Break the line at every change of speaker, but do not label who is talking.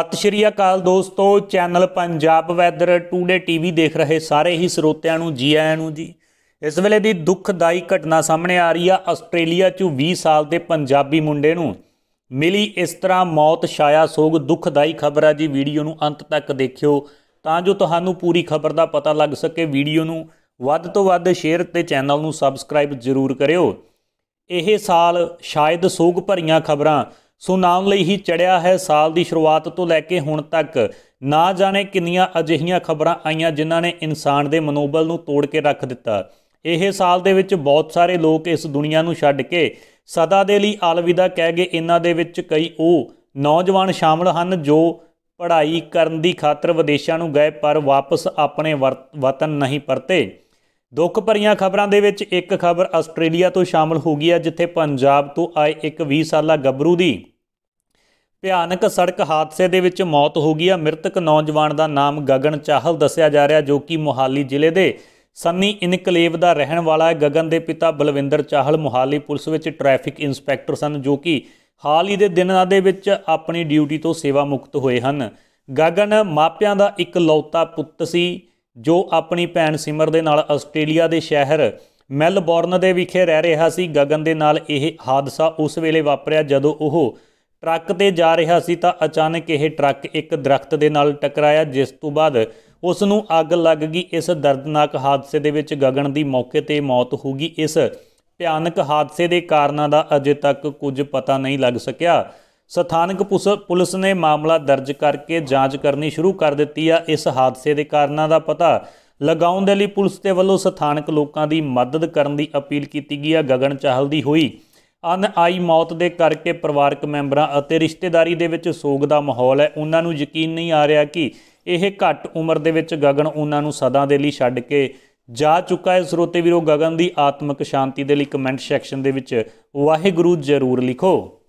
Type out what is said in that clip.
ਸਤਿ ਸ਼੍ਰੀ ਅਕਾਲ ਦੋਸਤੋ channel Punjab weather today TV ਦੇਖ ਰਹੇ ਸਾਰੇ ਹੀ ਸਰੋਤਿਆਂ ਨੂੰ ਜੀ ਆਇਆਂ ਨੂੰ ਜੀ ਇਸ ਵੇਲੇ ਦੀ ਦੁਖਦਾਈ ਘਟਨਾ ਸਾਹਮਣੇ ਆ ਰਹੀ ਆ ਆਸਟ੍ਰੇਲੀਆ 'ਚ 20 ਸਾਲ ਦੇ ਪੰਜਾਬੀ ਮੁੰਡੇ ਨੂੰ ਮਿਲੀ ਇਸ ਤਰ੍ਹਾਂ ਮੌਤ ਛਾਇਆ ਸੋਗ ਦੁਖਦਾਈ ਖਬਰ ਆ ਜੀ ਵੀਡੀਓ ਨੂੰ ਅੰਤ ਤੱਕ ਦੇਖਿਓ ਤਾਂ ਜੋ ਤੁਹਾਨੂੰ ਪੂਰੀ ਖਬਰ ਦਾ ਪਤਾ ਲੱਗ ਸਕੇ ਵੀਡੀਓ ਨੂੰ ਵੱਧ ਤੋਂ ਵੱਧ ਸ਼ੇਅਰ ਤੇ ਚੈਨਲ ਨੂੰ ਸਬਸਕ੍ਰਾਈਬ ਜ਼ਰੂਰ ਕਰਿਓ ਇਹ ਸਾਲ ਸ਼ਾਇਦ ਸੋਗ ਭਰੀਆਂ ਖਬਰਾਂ ਸੋ ਨਾਮ ਲਈ ਹੀ ਚੜਿਆ ਹੈ ਸਾਲ ਦੀ ਸ਼ੁਰੂਆਤ ਤੋਂ ਲੈ ਕੇ ਹੁਣ ਤੱਕ ਨਾ ਜਾਣੇ ਕਿੰਨੀਆਂ ਅਜਿਹੀਆਂ ਖਬਰਾਂ ਆਈਆਂ ਜਿਨ੍ਹਾਂ ਨੇ ਇਨਸਾਨ ਦੇ ਮਨੋਬਲ ਨੂੰ ਤੋੜ ਕੇ ਰੱਖ ਦਿੱਤਾ ਇਹ ਸਾਲ ਦੇ ਵਿੱਚ ਬਹੁਤ ਸਾਰੇ ਲੋਕ ਇਸ ਦੁਨੀਆ ਨੂੰ ਛੱਡ ਕੇ ਸਦਾ ਦੇ ਲਈ ਅਲਵਿਦਾ ਕਹਿ ਗਏ ਇਹਨਾਂ ਦੇ ਵਿੱਚ ਕਈ ਉਹ ਨੌਜਵਾਨ ਸ਼ਾਮਲ ਹਨ ਜੋ ਪੜ੍ਹਾਈ ਕਰਨ ਦੀ ਖਾਤਰ ਵਿਦੇਸ਼ਾਂ ਨੂੰ ਗਏ ਪਰ ਵਾਪਸ ਆਪਣੇ ਵਤਨ ਨਹੀਂ ਪਰਤੇ ਦੁੱਖ ਭਰੀਆਂ ਖਬਰਾਂ ਦੇ ਵਿੱਚ ਇੱਕ ਖਬਰ ਆਸਟ੍ਰੇਲੀਆ ਤੋਂ ਸ਼ਾਮਲ ਹੋ ਗਈ ਹੈ ਜਿੱਥੇ ਪੰਜਾਬ ਤੋਂ ਆਏ ਇੱਕ 20 ਸਾਲਾ ਗੱਭਰੂ ਦੀ ਭਿਆਨਕ ਸੜਕ ਹਾਦਸੇ ਦੇ ਵਿੱਚ ਮੌਤ ਹੋ ਗਈ ਆ ਮ੍ਰਿਤਕ ਨੌਜਵਾਨ ਦਾ ਨਾਮ ਗਗਨ ਚਾਹਲ ਦੱਸਿਆ ਜਾ ਰਿਹਾ ਜੋ ਕਿ ਮੋਹਾਲੀ ਜ਼ਿਲ੍ਹੇ ਦੇ ਸੰਨੀ ਇਨਕਲੇਵ ਦਾ ਰਹਿਣ ਵਾਲਾ ਹੈ ਗਗਨ ਦੇ ਪਿਤਾ ਬਲਵਿੰਦਰ ਚਾਹਲ ਮੋਹਾਲੀ ਪੁਲਿਸ ਵਿੱਚ ਟ੍ਰੈਫਿਕ ਇਨਸਪੈਕਟਰ ਸਨ ਜੋ ਕਿ ਹਾਲ ਹੀ ਦੇ ਦਿਨਾਂ ਦੇ ਵਿੱਚ ਆਪਣੀ ਡਿਊਟੀ ਤੋਂ ਸੇਵਾ ਮੁਕਤ ਹੋਏ ਹਨ ਗਗਨ ਮਾਪਿਆਂ ਦਾ ਇਕਲੌਤਾ ਪੁੱਤ ਸੀ ਜੋ ਆਪਣੀ ਭੈਣ ਸਿਮਰ ਦੇ ਨਾਲ ਆਸਟ੍ਰੇਲੀਆ ਦੇ ਸ਼ਹਿਰ ਮੈਲਬੌਰਨ ਦੇ ਵਿਖੇ ਰਹਿ ਰਿਹਾ ਸੀ ਗਗਨ ਦੇ ਨਾਲ ਇਹ ਹਾਦਸਾ ਉਸ ਵੇਲੇ ਵਾਪਰਿਆ ਜਦੋਂ ਉਹ ਟਰੱਕ ਤੇ ਜਾ ਰਿਹਾ ਸੀ ਤਾਂ ਅਚਾਨਕ ਇਹ ਟਰੱਕ ਇੱਕ ਦਰਖਤ ਦੇ ਨਾਲ ਟਕਰਾਇਆ ਜਿਸ ਤੋਂ ਬਾਅਦ ਉਸ ਨੂੰ ਅੱਗ ਲੱਗ ਗਈ ਇਸ ਦਰਦਨਾਕ ਹਾਦਸੇ ਦੇ ਵਿੱਚ ਗਗਨ ਦੀ ਮੌਕੇ ਤੇ ਮੌਤ ਹੋ ਗਈ ਇਸ ਭਿਆਨਕ ਹਾਦਸੇ ਦੇ ਕਾਰਨਾਂ ਦਾ ਅਜੇ ਤੱਕ ਕੁਝ ਪਤਾ ਨਹੀਂ ਲੱਗ ਸਕਿਆ ਸਥਾਨਕ ਪੁਲਿਸ ਨੇ ਮਾਮਲਾ ਦਰਜ ਕਰਕੇ ਜਾਂਚ ਕਰਨੀ ਸ਼ੁਰੂ ਕਰ ਦਿੱਤੀ ਆ ਇਸ ਹਾਦਸੇ ਦੇ ਕਾਰਨਾਂ ਦਾ ਪਤਾ ਲਗਾਉਣ ਦੇ ਲਈ ਪੁਲਿਸ ਦੇ ਵੱਲੋਂ ਸਥਾਨਕ ਲੋਕਾਂ ਦੀ ਮਦਦ ਕਰਨ ਦੀ ਅਪੀਲ ਕੀਤੀ ਗਈ ਆ ਗਗਨ ਚਾਹਲ ਦੀ ਹੋਈ ਅਨ ਆਈ ਮੌਤ ਦੇ ਕਰਕੇ ਪਰਿਵਾਰਕ ਮੈਂਬਰਾਂ ਅਤੇ ਰਿਸ਼ਤੇਦਾਰੀ ਦੇ ਵਿੱਚ ਸੋਗ ਦਾ ਮਾਹੌਲ ਹੈ ਉਹਨਾਂ ਨੂੰ ਯਕੀਨ ਨਹੀਂ ਆ ਰਿਹਾ ਕਿ ਇਹ ਘੱਟ ਉਮਰ ਦੇ ਵਿੱਚ ਗਗਨ ਉਹਨਾਂ ਨੂੰ ਸਦਾ ਦੇ ਲਈ ਛੱਡ ਕੇ ਜਾ ਚੁੱਕਾ ਹੈ ਸਰੋਤੇ ਵੀਰੋ ਗਗਨ ਦੀ ਆਤਮਿਕ ਸ਼ਾਂਤੀ ਦੇ ਲਈ ਕਮੈਂਟ ਸੈਕਸ਼ਨ ਦੇ ਵਿੱਚ ਵਾਹਿਗੁਰੂ ਜ਼ਰੂਰ ਲਿਖੋ